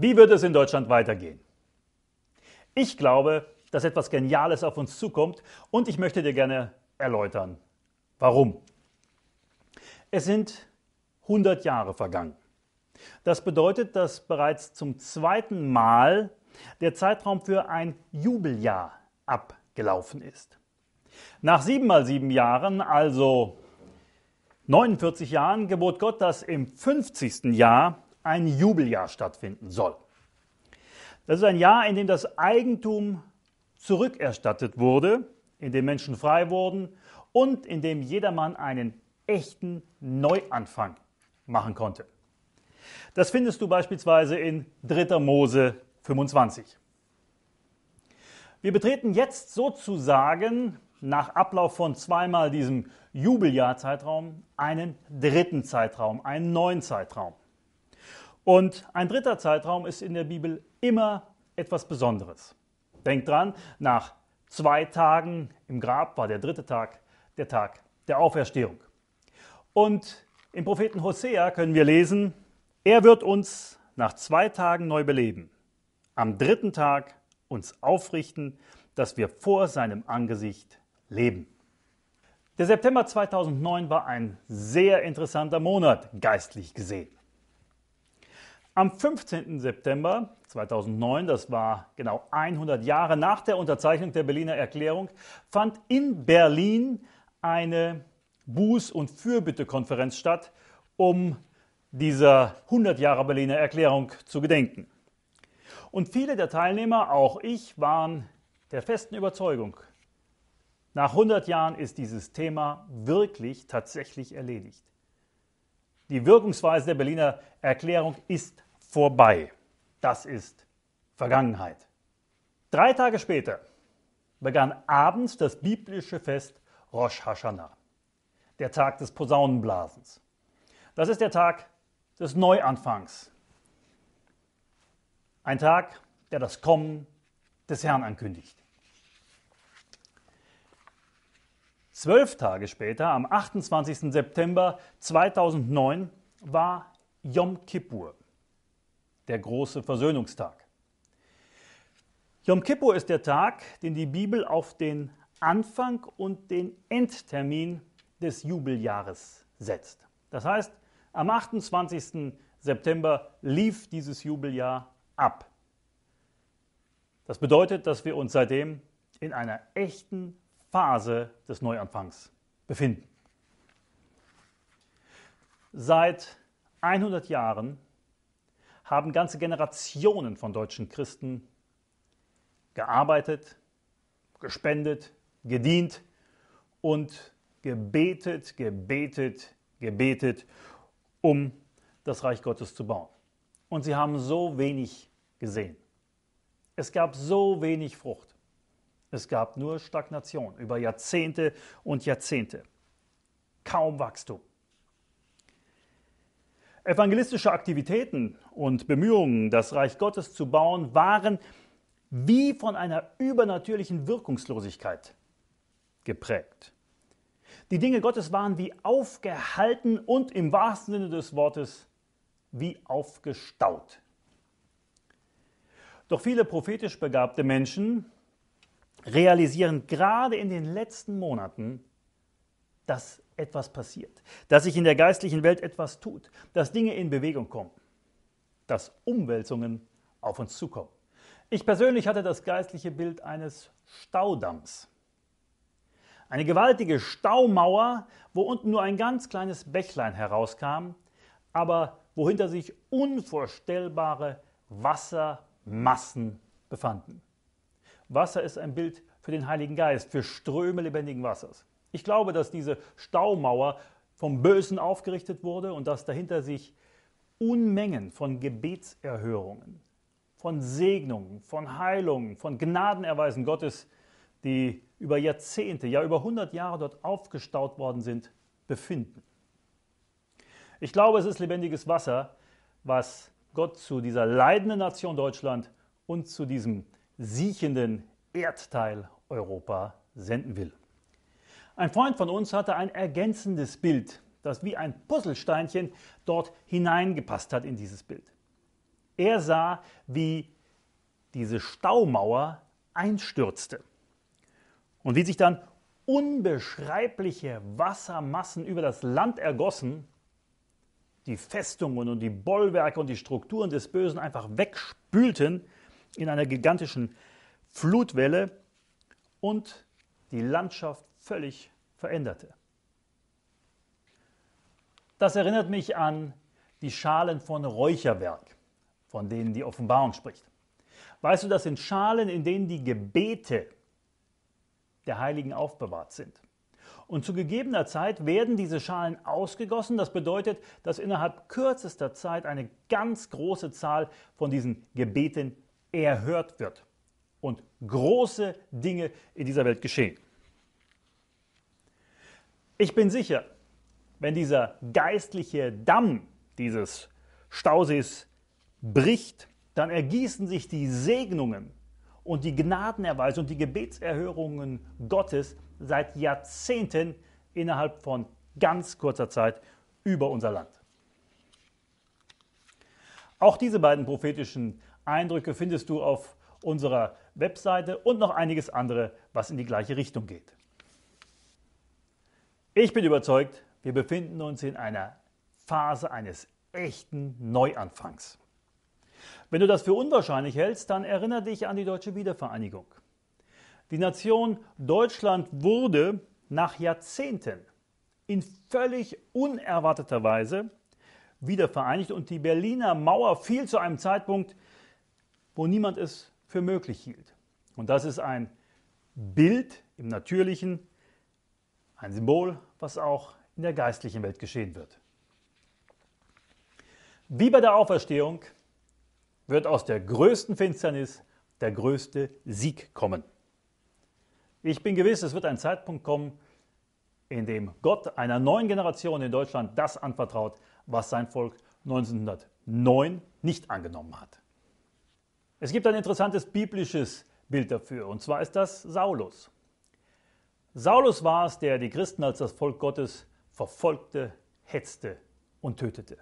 Wie wird es in Deutschland weitergehen? Ich glaube, dass etwas Geniales auf uns zukommt und ich möchte dir gerne erläutern, warum. Es sind 100 Jahre vergangen. Das bedeutet, dass bereits zum zweiten Mal der Zeitraum für ein Jubeljahr abgelaufen ist. Nach sieben mal sieben Jahren, also 49 Jahren, gebot Gott, dass im 50. Jahr ein Jubeljahr stattfinden soll. Das ist ein Jahr, in dem das Eigentum zurückerstattet wurde, in dem Menschen frei wurden und in dem jedermann einen echten Neuanfang machen konnte. Das findest du beispielsweise in 3. Mose 25. Wir betreten jetzt sozusagen nach Ablauf von zweimal diesem Jubeljahrzeitraum einen dritten Zeitraum, einen neuen Zeitraum. Und ein dritter Zeitraum ist in der Bibel immer etwas Besonderes. Denkt dran, nach zwei Tagen im Grab war der dritte Tag der Tag der Auferstehung. Und im Propheten Hosea können wir lesen, er wird uns nach zwei Tagen neu beleben, am dritten Tag uns aufrichten, dass wir vor seinem Angesicht leben. Der September 2009 war ein sehr interessanter Monat, geistlich gesehen. Am 15. September 2009, das war genau 100 Jahre nach der Unterzeichnung der Berliner Erklärung, fand in Berlin eine Buß- und Fürbittekonferenz statt, um dieser 100 Jahre Berliner Erklärung zu gedenken. Und viele der Teilnehmer, auch ich, waren der festen Überzeugung, nach 100 Jahren ist dieses Thema wirklich tatsächlich erledigt. Die Wirkungsweise der Berliner Erklärung ist vorbei. Das ist Vergangenheit. Drei Tage später begann abends das biblische Fest Rosh Hashanah, der Tag des Posaunenblasens. Das ist der Tag des Neuanfangs. Ein Tag, der das Kommen des Herrn ankündigt. Zwölf Tage später, am 28. September 2009, war Yom Kippur, der große Versöhnungstag. Yom Kippur ist der Tag, den die Bibel auf den Anfang und den Endtermin des Jubeljahres setzt. Das heißt, am 28. September lief dieses Jubeljahr ab. Das bedeutet, dass wir uns seitdem in einer echten Phase des Neuanfangs befinden. Seit 100 Jahren haben ganze Generationen von deutschen Christen gearbeitet, gespendet, gedient und gebetet, gebetet, gebetet, um das Reich Gottes zu bauen. Und sie haben so wenig gesehen. Es gab so wenig Frucht. Es gab nur Stagnation über Jahrzehnte und Jahrzehnte. Kaum Wachstum. Evangelistische Aktivitäten und Bemühungen, das Reich Gottes zu bauen, waren wie von einer übernatürlichen Wirkungslosigkeit geprägt. Die Dinge Gottes waren wie aufgehalten und im wahrsten Sinne des Wortes wie aufgestaut. Doch viele prophetisch begabte Menschen realisieren gerade in den letzten Monaten, dass etwas passiert, dass sich in der geistlichen Welt etwas tut, dass Dinge in Bewegung kommen, dass Umwälzungen auf uns zukommen. Ich persönlich hatte das geistliche Bild eines Staudamms. Eine gewaltige Staumauer, wo unten nur ein ganz kleines Bächlein herauskam, aber wohinter sich unvorstellbare Wassermassen befanden. Wasser ist ein Bild für den Heiligen Geist, für Ströme lebendigen Wassers. Ich glaube, dass diese Staumauer vom Bösen aufgerichtet wurde und dass dahinter sich Unmengen von Gebetserhörungen, von Segnungen, von Heilungen, von Gnadenerweisen Gottes, die über Jahrzehnte, ja über 100 Jahre dort aufgestaut worden sind, befinden. Ich glaube, es ist lebendiges Wasser, was Gott zu dieser leidenden Nation Deutschland und zu diesem siechenden Erdteil Europa senden will. Ein Freund von uns hatte ein ergänzendes Bild, das wie ein Puzzlesteinchen dort hineingepasst hat in dieses Bild. Er sah, wie diese Staumauer einstürzte und wie sich dann unbeschreibliche Wassermassen über das Land ergossen, die Festungen und die Bollwerke und die Strukturen des Bösen einfach wegspülten in einer gigantischen Flutwelle und die Landschaft völlig veränderte. Das erinnert mich an die Schalen von Räucherwerk, von denen die Offenbarung spricht. Weißt du, das sind Schalen, in denen die Gebete der Heiligen aufbewahrt sind. Und zu gegebener Zeit werden diese Schalen ausgegossen. Das bedeutet, dass innerhalb kürzester Zeit eine ganz große Zahl von diesen Gebeten erhört wird und große Dinge in dieser Welt geschehen. Ich bin sicher, wenn dieser geistliche Damm dieses Stausees bricht, dann ergießen sich die Segnungen und die Gnadenerweise und die Gebetserhörungen Gottes seit Jahrzehnten innerhalb von ganz kurzer Zeit über unser Land. Auch diese beiden prophetischen Eindrücke findest du auf unserer Webseite und noch einiges andere, was in die gleiche Richtung geht. Ich bin überzeugt, wir befinden uns in einer Phase eines echten Neuanfangs. Wenn du das für unwahrscheinlich hältst, dann erinnere dich an die deutsche Wiedervereinigung. Die Nation Deutschland wurde nach Jahrzehnten in völlig unerwarteter Weise wiedervereinigt und die Berliner Mauer fiel zu einem Zeitpunkt, wo niemand es für möglich hielt. Und das ist ein Bild im Natürlichen ein Symbol, was auch in der geistlichen Welt geschehen wird. Wie bei der Auferstehung wird aus der größten Finsternis der größte Sieg kommen. Ich bin gewiss, es wird ein Zeitpunkt kommen, in dem Gott einer neuen Generation in Deutschland das anvertraut, was sein Volk 1909 nicht angenommen hat. Es gibt ein interessantes biblisches Bild dafür, und zwar ist das Saulus. Saulus war es, der die Christen als das Volk Gottes verfolgte, hetzte und tötete.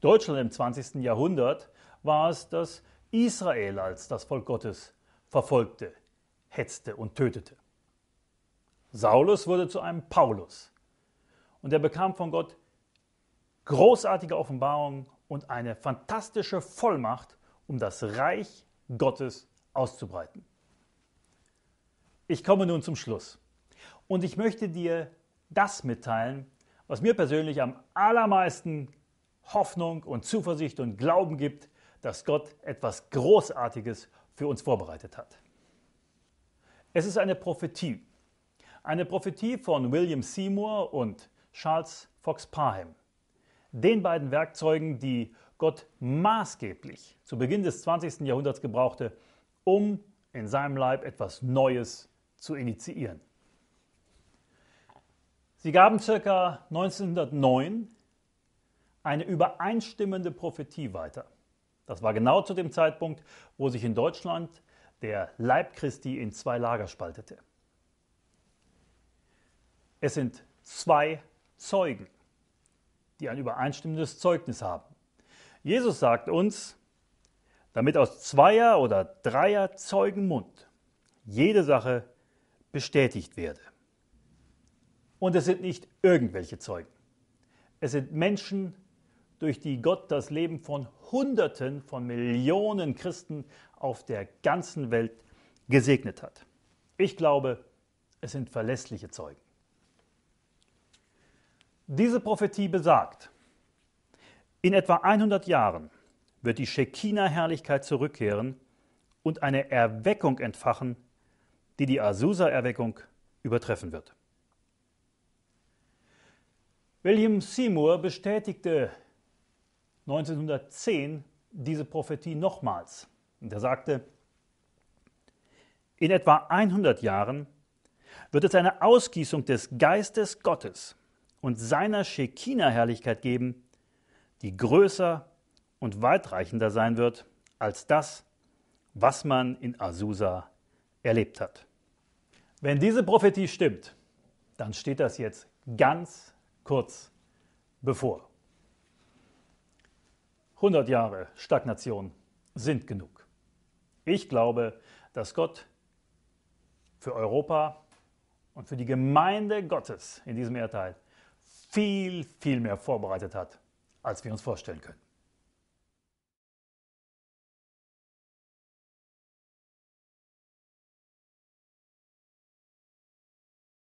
Deutschland im 20. Jahrhundert war es, das Israel als das Volk Gottes verfolgte, hetzte und tötete. Saulus wurde zu einem Paulus und er bekam von Gott großartige Offenbarungen und eine fantastische Vollmacht, um das Reich Gottes auszubreiten. Ich komme nun zum Schluss. Und ich möchte dir das mitteilen, was mir persönlich am allermeisten Hoffnung und Zuversicht und Glauben gibt, dass Gott etwas Großartiges für uns vorbereitet hat. Es ist eine Prophetie. Eine Prophetie von William Seymour und Charles Fox Parham. Den beiden Werkzeugen, die Gott maßgeblich zu Beginn des 20. Jahrhunderts gebrauchte, um in seinem Leib etwas Neues zu zu initiieren. Sie gaben ca. 1909 eine übereinstimmende Prophetie weiter. Das war genau zu dem Zeitpunkt, wo sich in Deutschland der Leib Christi in zwei Lager spaltete. Es sind zwei Zeugen, die ein übereinstimmendes Zeugnis haben. Jesus sagt uns, damit aus zweier oder dreier Zeugen Mund jede Sache bestätigt werde. Und es sind nicht irgendwelche Zeugen. Es sind Menschen, durch die Gott das Leben von Hunderten von Millionen Christen auf der ganzen Welt gesegnet hat. Ich glaube, es sind verlässliche Zeugen. Diese Prophetie besagt, in etwa 100 Jahren wird die Shekinah-Herrlichkeit zurückkehren und eine Erweckung entfachen, die die Azusa-Erweckung übertreffen wird. William Seymour bestätigte 1910 diese Prophetie nochmals. Und er sagte, in etwa 100 Jahren wird es eine Ausgießung des Geistes Gottes und seiner Shekinah-Herrlichkeit geben, die größer und weitreichender sein wird als das, was man in Azusa erlebt hat. Wenn diese Prophetie stimmt, dann steht das jetzt ganz kurz bevor. 100 Jahre Stagnation sind genug. Ich glaube, dass Gott für Europa und für die Gemeinde Gottes in diesem Erdteil viel, viel mehr vorbereitet hat, als wir uns vorstellen können.